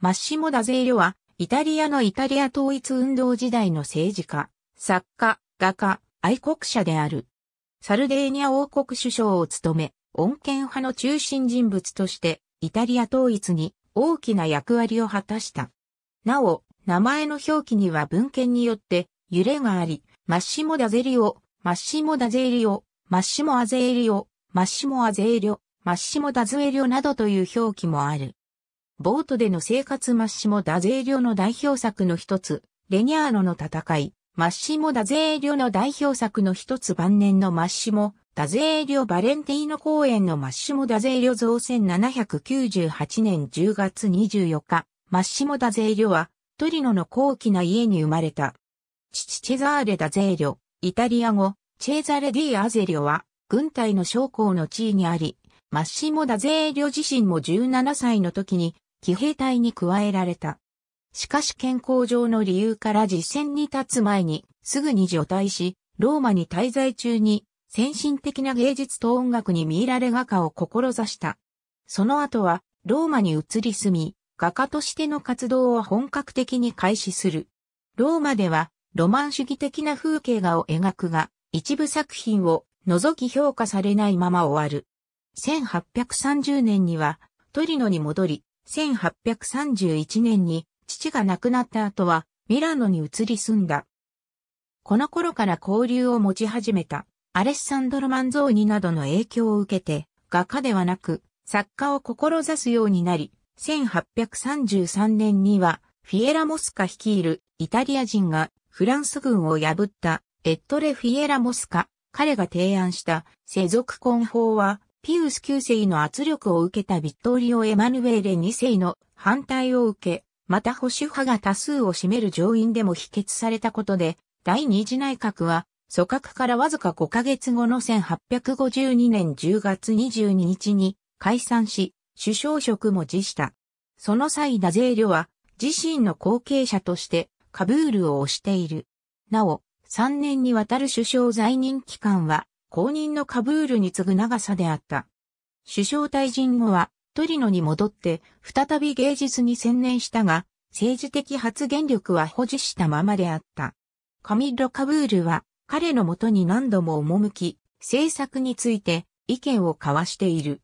マッシモ・ダゼーリョは、イタリアのイタリア統一運動時代の政治家、作家、画家、愛国者である。サルデーニャ王国首相を務め、穏健派の中心人物として、イタリア統一に大きな役割を果たした。なお、名前の表記には文献によって揺れがあり、マッシモ・ダゼリオ、マッシモ・ダゼーリオ、マッシモ・アゼーリオ、マッシモ・アゼーリオ、マッシモ・ダズエリオなどという表記もある。ボートでの生活マッシモ・ダ・ゼーリョの代表作の一つ、レニャーノの戦い、マッシモ・ダ・ゼーリョの代表作の一つ晩年のマッシモ・ダ・ゼーリョ・バレンティーノ公演のマッシモ・ダ・ゼーリョ造1798年10月24日、マッシモ・ダ・ゼーリョは、トリノの高貴な家に生まれた。父チェザーレ・ダ・ゼーリョ、イタリア語、チェザレ・ディ・アゼリョは、軍隊の将校の地位にあり、マッシモ・ダ・ゼーリョ自身も17歳の時に、騎兵隊に加えられた。しかし健康上の理由から実戦に立つ前にすぐに除隊し、ローマに滞在中に先進的な芸術と音楽に見入られ画家を志した。その後はローマに移り住み、画家としての活動を本格的に開始する。ローマではロマン主義的な風景画を描くが、一部作品を除き評価されないまま終わる。1830年にはトリノに戻り、1831年に父が亡くなった後はミラノに移り住んだ。この頃から交流を持ち始めたアレッサンドロ・マンゾーニなどの影響を受けて画家ではなく作家を志すようになり、1833年にはフィエラ・モスカ率いるイタリア人がフランス軍を破ったエットレ・フィエラ・モスカ、彼が提案した世俗婚法はピウス9世の圧力を受けたビットリオ・エマヌエーレ2世の反対を受け、また保守派が多数を占める上院でも否決されたことで、第二次内閣は、組閣からわずか5ヶ月後の1852年10月22日に解散し、首相職も辞した。その際ダゼーリョは自身の後継者としてカブールを推している。なお、3年にわたる首相在任期間は後任のカブールに次ぐ長さであった。首相退陣後はトリノに戻って再び芸術に専念したが、政治的発言力は保持したままであった。カミッロ・カブールは彼のもとに何度も赴き、政策について意見を交わしている。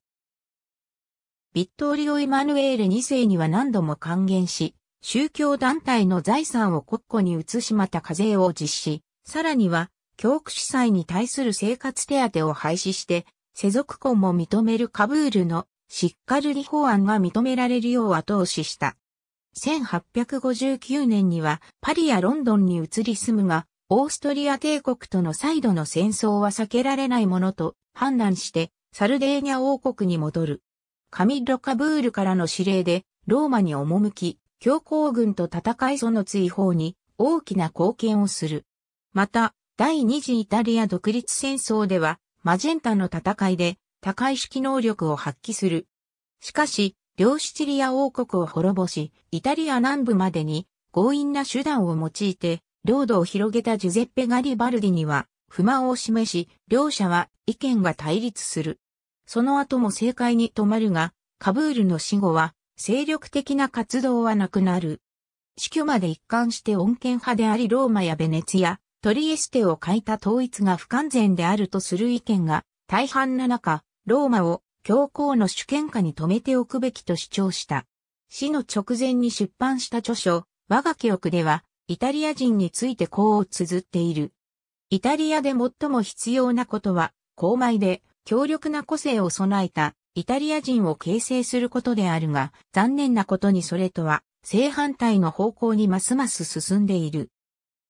ビットオリオ・イマヌエール2世には何度も還元し、宗教団体の財産を国庫に移しまた課税を実施、さらには教区司祭に対する生活手当を廃止して、世俗婚も認めるカブールのシッカルリ法案が認められるよう後押しした。1859年にはパリやロンドンに移り住むが、オーストリア帝国との再度の戦争は避けられないものと判断して、サルデーニャ王国に戻る。カミッロ・カブールからの指令で、ローマに赴き、教皇軍と戦いその追放に大きな貢献をする。また、第二次イタリア独立戦争では、マジェンタの戦いで高い指揮能力を発揮する。しかし、両シチリア王国を滅ぼし、イタリア南部までに強引な手段を用いて、領土を広げたジュゼッペ・ガリバルディには不満を示し、両者は意見が対立する。その後も政界に止まるが、カブールの死後は、精力的な活動はなくなる。死去まで一貫して穏健派でありローマやベネツィア、トリエステを書いた統一が不完全であるとする意見が大半な中、ローマを教皇の主権下に留めておくべきと主張した。死の直前に出版した著書、我が記憶では、イタリア人についてこう綴っている。イタリアで最も必要なことは、高米で強力な個性を備えたイタリア人を形成することであるが、残念なことにそれとは正反対の方向にますます進んでいる。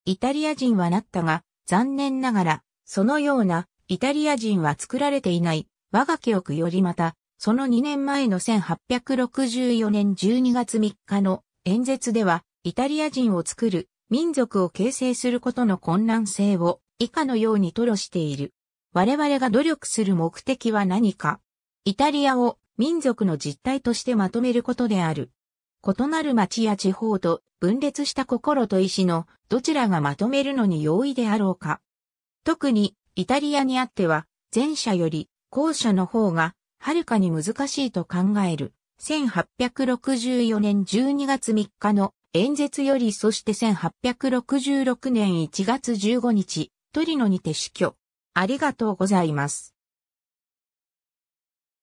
イタリア人はなったが、残念ながら、そのようなイタリア人は作られていない、我が記憶よりまた、その2年前の1864年12月3日の演説では、イタリア人を作る民族を形成することの困難性を以下のように吐露している。我々が努力する目的は何かイタリアを民族の実態としてまとめることである。異なる町や地方と分裂した心と意志のどちらがまとめるのに容易であろうか。特にイタリアにあっては前者より後者の方がはるかに難しいと考える。1864年12月3日の演説よりそして1866年1月15日、トリノにて死去。ありがとうございます。